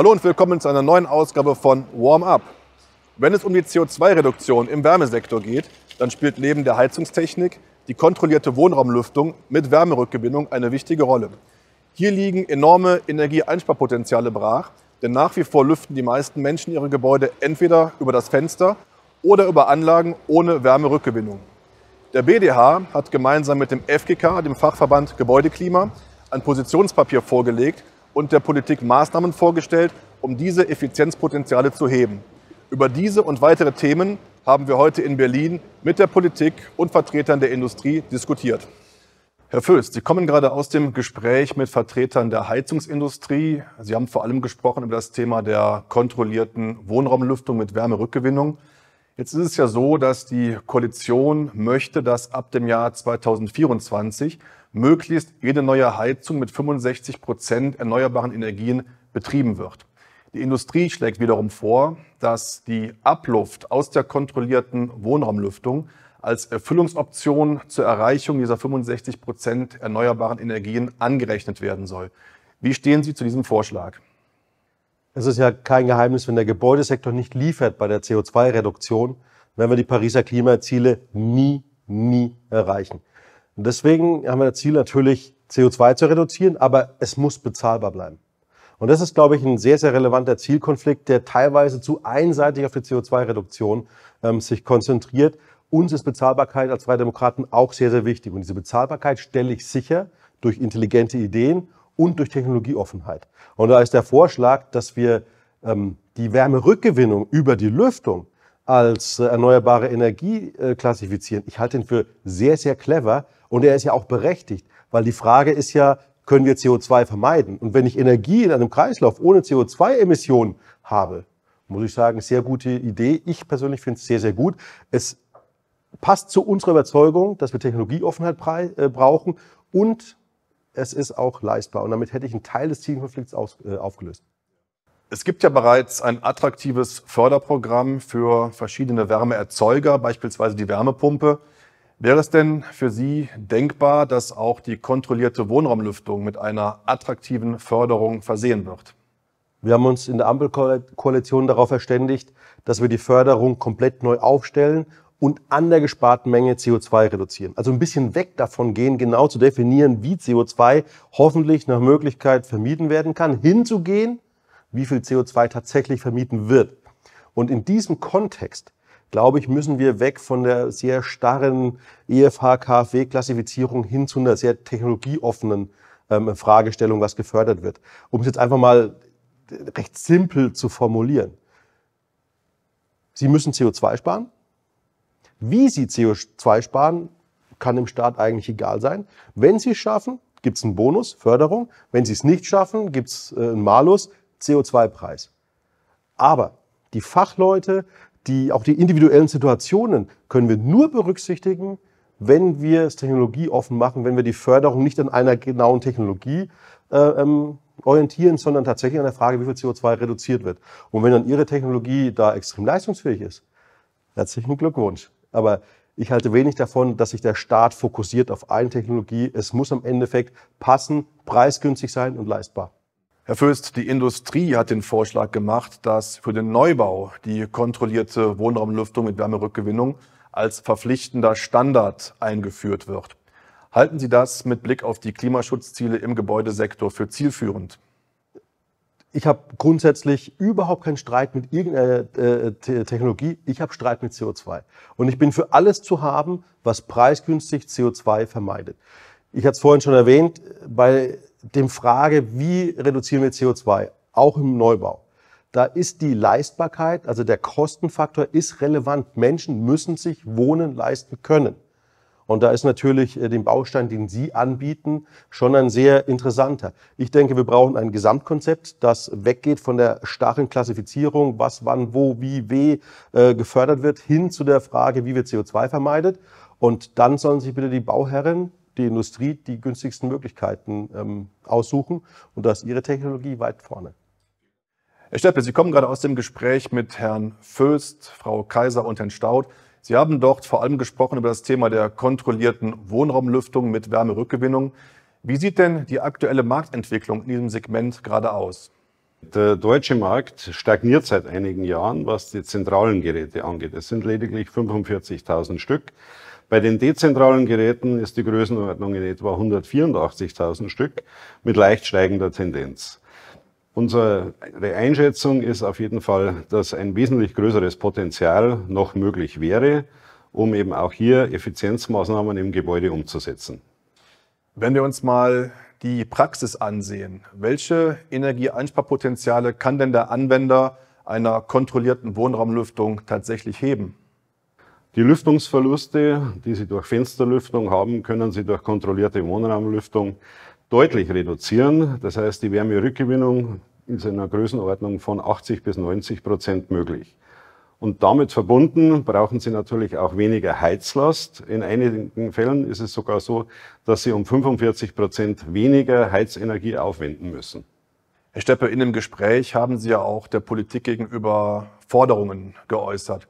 Hallo und willkommen zu einer neuen Ausgabe von Warm Up. Wenn es um die CO2-Reduktion im Wärmesektor geht, dann spielt neben der Heizungstechnik die kontrollierte Wohnraumlüftung mit Wärmerückgewinnung eine wichtige Rolle. Hier liegen enorme Energieeinsparpotenziale brach, denn nach wie vor lüften die meisten Menschen ihre Gebäude entweder über das Fenster oder über Anlagen ohne Wärmerückgewinnung. Der BDH hat gemeinsam mit dem FGK, dem Fachverband Gebäudeklima, ein Positionspapier vorgelegt, und der Politik Maßnahmen vorgestellt, um diese Effizienzpotenziale zu heben. Über diese und weitere Themen haben wir heute in Berlin mit der Politik und Vertretern der Industrie diskutiert. Herr Föst, Sie kommen gerade aus dem Gespräch mit Vertretern der Heizungsindustrie. Sie haben vor allem gesprochen über das Thema der kontrollierten Wohnraumlüftung mit Wärmerückgewinnung. Jetzt ist es ja so, dass die Koalition möchte, dass ab dem Jahr 2024 möglichst jede neue Heizung mit 65 Prozent erneuerbaren Energien betrieben wird. Die Industrie schlägt wiederum vor, dass die Abluft aus der kontrollierten Wohnraumlüftung als Erfüllungsoption zur Erreichung dieser 65 Prozent erneuerbaren Energien angerechnet werden soll. Wie stehen Sie zu diesem Vorschlag? Es ist ja kein Geheimnis, wenn der Gebäudesektor nicht liefert bei der CO2-Reduktion, werden wir die Pariser Klimaziele nie, nie erreichen. Und deswegen haben wir das Ziel natürlich, CO2 zu reduzieren, aber es muss bezahlbar bleiben. Und das ist, glaube ich, ein sehr, sehr relevanter Zielkonflikt, der teilweise zu einseitig auf die CO2-Reduktion ähm, sich konzentriert. Uns ist Bezahlbarkeit als Freie Demokraten auch sehr, sehr wichtig. Und diese Bezahlbarkeit stelle ich sicher durch intelligente Ideen und durch Technologieoffenheit. Und da ist der Vorschlag, dass wir ähm, die Wärmerückgewinnung über die Lüftung als äh, erneuerbare Energie äh, klassifizieren. Ich halte ihn für sehr, sehr clever und er ist ja auch berechtigt, weil die Frage ist ja, können wir CO2 vermeiden? Und wenn ich Energie in einem Kreislauf ohne CO2-Emissionen habe, muss ich sagen, sehr gute Idee. Ich persönlich finde es sehr, sehr gut. Es passt zu unserer Überzeugung, dass wir Technologieoffenheit äh, brauchen und es ist auch leistbar. Und damit hätte ich einen Teil des Zielkonflikts aufgelöst. Es gibt ja bereits ein attraktives Förderprogramm für verschiedene Wärmeerzeuger, beispielsweise die Wärmepumpe. Wäre es denn für Sie denkbar, dass auch die kontrollierte Wohnraumlüftung mit einer attraktiven Förderung versehen wird? Wir haben uns in der Ampelkoalition darauf verständigt, dass wir die Förderung komplett neu aufstellen und an der gesparten Menge CO2 reduzieren. Also ein bisschen weg davon gehen, genau zu definieren, wie CO2 hoffentlich nach Möglichkeit vermieden werden kann, hinzugehen wie viel CO2 tatsächlich vermieden wird. Und in diesem Kontext, glaube ich, müssen wir weg von der sehr starren EFH-KfW-Klassifizierung hin zu einer sehr technologieoffenen ähm, Fragestellung, was gefördert wird. Um es jetzt einfach mal äh, recht simpel zu formulieren. Sie müssen CO2 sparen. Wie Sie CO2 sparen, kann dem Staat eigentlich egal sein. Wenn Sie es schaffen, gibt es einen Bonus, Förderung. Wenn Sie es nicht schaffen, gibt es äh, einen Malus. CO2-Preis. Aber die Fachleute, die, auch die individuellen Situationen können wir nur berücksichtigen, wenn wir es technologieoffen machen, wenn wir die Förderung nicht an einer genauen Technologie äh, ähm, orientieren, sondern tatsächlich an der Frage, wie viel CO2 reduziert wird. Und wenn dann Ihre Technologie da extrem leistungsfähig ist, herzlichen Glückwunsch. Aber ich halte wenig davon, dass sich der Staat fokussiert auf eine Technologie. Es muss am Endeffekt passen, preisgünstig sein und leistbar. Herr Fürst, die Industrie hat den Vorschlag gemacht, dass für den Neubau die kontrollierte Wohnraumlüftung mit Wärmerückgewinnung als verpflichtender Standard eingeführt wird. Halten Sie das mit Blick auf die Klimaschutzziele im Gebäudesektor für zielführend? Ich habe grundsätzlich überhaupt keinen Streit mit irgendeiner äh, Technologie. Ich habe Streit mit CO2. Und ich bin für alles zu haben, was preisgünstig CO2 vermeidet. Ich hatte es vorhin schon erwähnt, bei dem Frage, wie reduzieren wir CO2, auch im Neubau. Da ist die Leistbarkeit, also der Kostenfaktor ist relevant. Menschen müssen sich Wohnen leisten können. Und da ist natürlich äh, den Baustein, den Sie anbieten, schon ein sehr interessanter. Ich denke, wir brauchen ein Gesamtkonzept, das weggeht von der starren Klassifizierung, was, wann, wo, wie, weh äh, gefördert wird, hin zu der Frage, wie wir CO2 vermeidet. Und dann sollen sich bitte die Bauherren die Industrie die günstigsten Möglichkeiten ähm, aussuchen. Und da ist Ihre Technologie weit vorne. Herr Steppel, Sie kommen gerade aus dem Gespräch mit Herrn Föst, Frau Kaiser und Herrn Staud. Sie haben dort vor allem gesprochen über das Thema der kontrollierten Wohnraumlüftung mit Wärmerückgewinnung. Wie sieht denn die aktuelle Marktentwicklung in diesem Segment gerade aus? Der deutsche Markt stagniert seit einigen Jahren, was die zentralen Geräte angeht. Es sind lediglich 45.000 Stück. Bei den dezentralen Geräten ist die Größenordnung in etwa 184.000 Stück mit leicht steigender Tendenz. Unsere Einschätzung ist auf jeden Fall, dass ein wesentlich größeres Potenzial noch möglich wäre, um eben auch hier Effizienzmaßnahmen im Gebäude umzusetzen. Wenn wir uns mal die Praxis ansehen, welche Energieeinsparpotenziale kann denn der Anwender einer kontrollierten Wohnraumlüftung tatsächlich heben? Die Lüftungsverluste, die Sie durch Fensterlüftung haben, können Sie durch kontrollierte Wohnraumlüftung deutlich reduzieren. Das heißt, die Wärmerückgewinnung ist in einer Größenordnung von 80 bis 90 Prozent möglich. Und damit verbunden brauchen Sie natürlich auch weniger Heizlast. In einigen Fällen ist es sogar so, dass Sie um 45 Prozent weniger Heizenergie aufwenden müssen. Herr Steppe, in dem Gespräch haben Sie ja auch der Politik gegenüber Forderungen geäußert.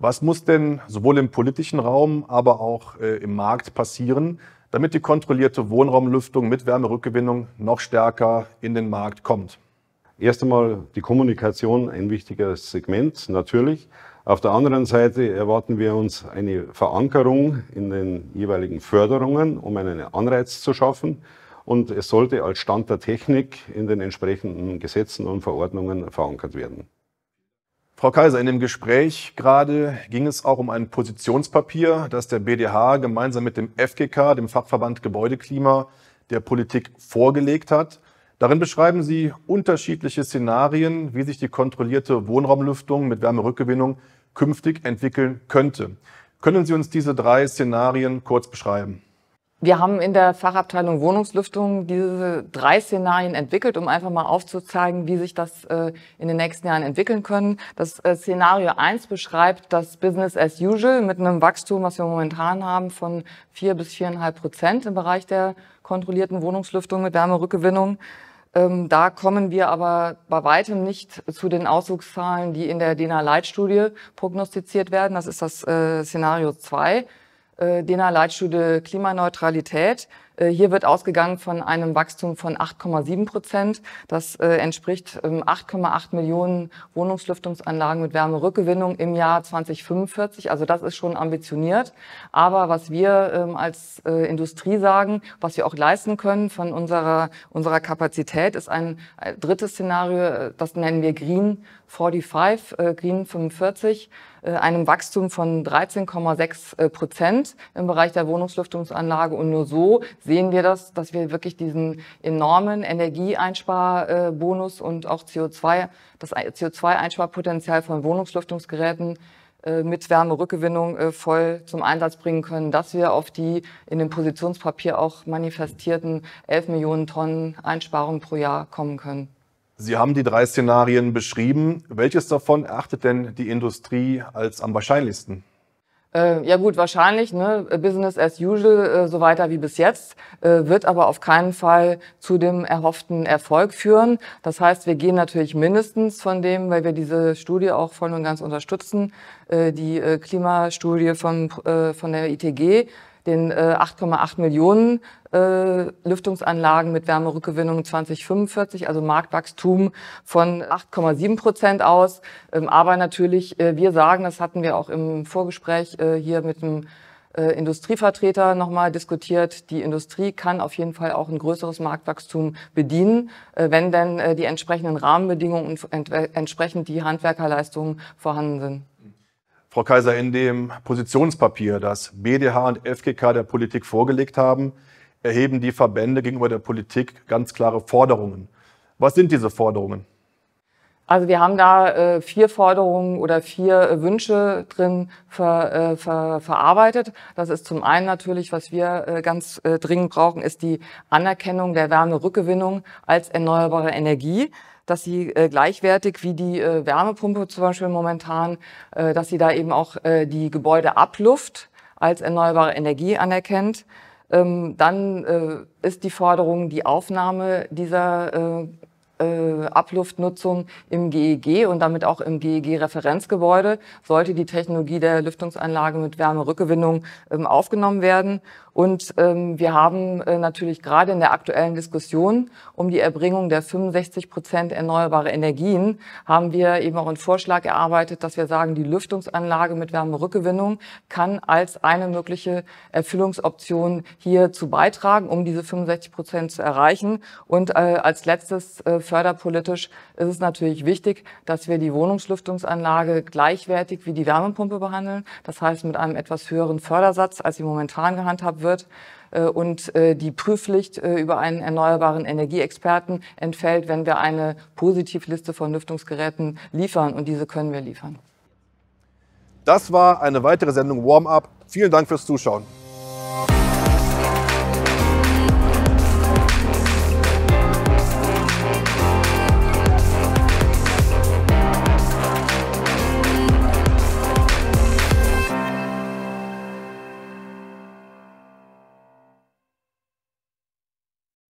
Was muss denn sowohl im politischen Raum, aber auch äh, im Markt passieren, damit die kontrollierte Wohnraumlüftung mit Wärmerückgewinnung noch stärker in den Markt kommt? Erst einmal die Kommunikation, ein wichtiges Segment natürlich. Auf der anderen Seite erwarten wir uns eine Verankerung in den jeweiligen Förderungen, um einen Anreiz zu schaffen. Und es sollte als Stand der Technik in den entsprechenden Gesetzen und Verordnungen verankert werden. Frau Kaiser, in dem Gespräch gerade ging es auch um ein Positionspapier, das der BDH gemeinsam mit dem FGK, dem Fachverband Gebäudeklima, der Politik vorgelegt hat. Darin beschreiben Sie unterschiedliche Szenarien, wie sich die kontrollierte Wohnraumlüftung mit Wärmerückgewinnung künftig entwickeln könnte. Können Sie uns diese drei Szenarien kurz beschreiben? Wir haben in der Fachabteilung Wohnungslüftung diese drei Szenarien entwickelt, um einfach mal aufzuzeigen, wie sich das äh, in den nächsten Jahren entwickeln können. Das äh, Szenario eins beschreibt das Business as usual mit einem Wachstum, was wir momentan haben, von vier bis viereinhalb Prozent im Bereich der kontrollierten Wohnungslüftung mit Wärmerückgewinnung. Ähm, da kommen wir aber bei weitem nicht zu den Auswuchszahlen, die in der DENA-Leitstudie prognostiziert werden. Das ist das äh, Szenario zwei. Äh, DENA Leitstudie Klimaneutralität. Äh, hier wird ausgegangen von einem Wachstum von 8,7 Prozent. Das äh, entspricht 8,8 ähm, Millionen Wohnungslüftungsanlagen mit Wärmerückgewinnung im Jahr 2045. Also das ist schon ambitioniert. Aber was wir ähm, als Industrie sagen, was wir auch leisten können von unserer, unserer Kapazität, ist ein drittes Szenario, das nennen wir Green 45, äh, Green 45, äh, einem Wachstum von 13,6 äh, Prozent im Bereich der Wohnungslüftungsanlage. Und nur so sehen wir das, dass wir wirklich diesen enormen Energieeinsparbonus und auch CO2, das CO2-Einsparpotenzial von Wohnungslüftungsgeräten äh, mit Wärmerückgewinnung äh, voll zum Einsatz bringen können, dass wir auf die in dem Positionspapier auch manifestierten 11 Millionen Tonnen Einsparungen pro Jahr kommen können. Sie haben die drei Szenarien beschrieben. Welches davon erachtet denn die Industrie als am wahrscheinlichsten? Äh, ja gut, wahrscheinlich, ne? Business as usual, äh, so weiter wie bis jetzt, äh, wird aber auf keinen Fall zu dem erhofften Erfolg führen. Das heißt, wir gehen natürlich mindestens von dem, weil wir diese Studie auch voll und ganz unterstützen, die Klimastudie von, von der ITG, den 8,8 äh, Millionen äh, Lüftungsanlagen mit Wärmerückgewinnung 2045, also Marktwachstum von 8,7 Prozent aus. Ähm, aber natürlich, äh, wir sagen, das hatten wir auch im Vorgespräch hier mit dem Industrievertreter nochmal diskutiert. Die Industrie kann auf jeden Fall auch ein größeres Marktwachstum bedienen, wenn denn die entsprechenden Rahmenbedingungen und entsprechend die Handwerkerleistungen vorhanden sind. Frau Kaiser, in dem Positionspapier, das BDH und FGK der Politik vorgelegt haben, erheben die Verbände gegenüber der Politik ganz klare Forderungen. Was sind diese Forderungen? Also wir haben da äh, vier Forderungen oder vier äh, Wünsche drin ver, äh, ver, verarbeitet. Das ist zum einen natürlich, was wir äh, ganz äh, dringend brauchen, ist die Anerkennung der Wärmerückgewinnung als erneuerbare Energie dass sie äh, gleichwertig wie die äh, Wärmepumpe zum Beispiel momentan, äh, dass sie da eben auch äh, die Gebäudeabluft als erneuerbare Energie anerkennt. Ähm, dann äh, ist die Forderung die Aufnahme dieser äh, äh Abluftnutzung im GEG e und damit auch im GEG-Referenzgebäude sollte die Technologie der Lüftungsanlage mit Wärmerückgewinnung ähm, aufgenommen werden. Und ähm, wir haben äh, natürlich gerade in der aktuellen Diskussion um die Erbringung der 65 Prozent erneuerbare Energien, haben wir eben auch einen Vorschlag erarbeitet, dass wir sagen, die Lüftungsanlage mit Wärmerückgewinnung kann als eine mögliche Erfüllungsoption hierzu beitragen, um diese 65 Prozent zu erreichen. Und äh, als letztes äh, förderpolitisch ist es natürlich wichtig, dass wir die Wohnungslüftungsanlage gleichwertig wie die Wärmepumpe behandeln. Das heißt mit einem etwas höheren Fördersatz, als sie momentan gehandhabt wird wird äh, und äh, die Prüfpflicht äh, über einen erneuerbaren Energieexperten entfällt, wenn wir eine Positivliste von Lüftungsgeräten liefern und diese können wir liefern. Das war eine weitere Sendung Warm-up. Vielen Dank fürs Zuschauen.